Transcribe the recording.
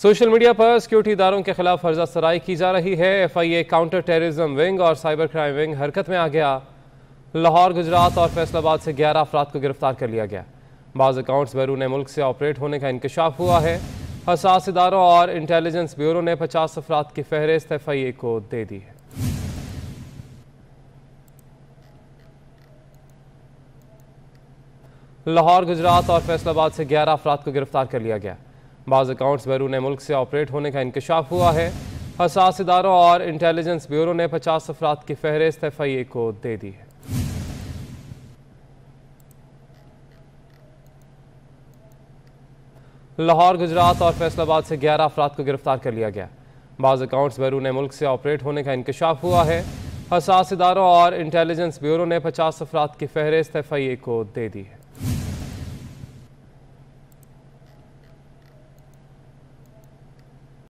social media पर security इदारों के खिलाफ फर्जा सराई की जा रही है F I A counter terrorism wing और साइबर क्राइम विंग हरकत में आ गया लाहौर गुजरात और फैसलाबाद से ग्यारह अफराद को गिरफ्तार कर लिया गया बाज़ अकाउंट्स बैरून मुल्क से ऑपरेट होने का इंकशाफ हुआ है हसास इदारों और इंटेलिजेंस ब्यूरो ने पचास अफराद की फहरिस्त एफ आई ए को दे दी है लाहौर गुजरात और फैसलाबाद से ग्यारह अफराद को गिरफ्तार कर लिया गया बाज़ अकाउंट्स बैरून मुल्क से ऑपरेट होने का इंकशाफ हुआ है हसास इदारों और इंटेलिजेंस ब्यूरो ने पचास अफराद की फहरिस्त एफ आई ए को दे दी है लाहौर गुजरात और फैसलाबाद से ग्यारह अफराद को गिरफ्तार कर लिया गया बाज़ अकाउंट्स बैरून मुल्क से ऑपरेट होने का इंकशाफ हुआ है हसास इदारों और इंटेलिजेंस ब्यूरो ने पचास अफराद की फहरिस्त एफ आई ए को दे दी है